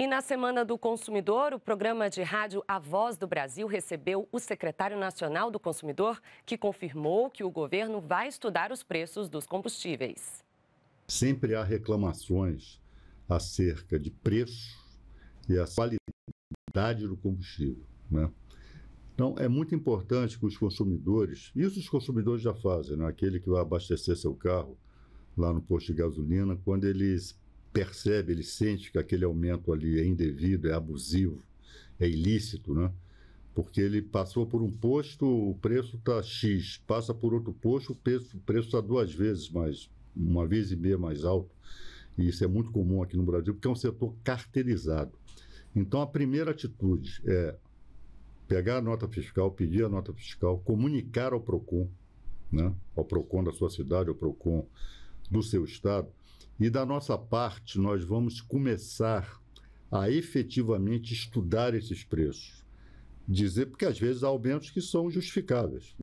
E na Semana do Consumidor, o programa de rádio A Voz do Brasil recebeu o secretário nacional do consumidor, que confirmou que o governo vai estudar os preços dos combustíveis. Sempre há reclamações acerca de preço e a qualidade do combustível. Né? Então, é muito importante que os consumidores, isso os consumidores já fazem, né? aquele que vai abastecer seu carro lá no posto de gasolina, quando eles percebe, ele sente que aquele aumento ali é indevido, é abusivo, é ilícito, né? Porque ele passou por um posto, o preço está X, passa por outro posto, o preço está duas vezes mais, uma vez e meia mais alto. E isso é muito comum aqui no Brasil, porque é um setor carteirizado. Então, a primeira atitude é pegar a nota fiscal, pedir a nota fiscal, comunicar ao PROCON, né, ao PROCON da sua cidade, ao PROCON do seu estado, e da nossa parte, nós vamos começar a efetivamente estudar esses preços. Dizer, porque às vezes há aumentos que são justificáveis.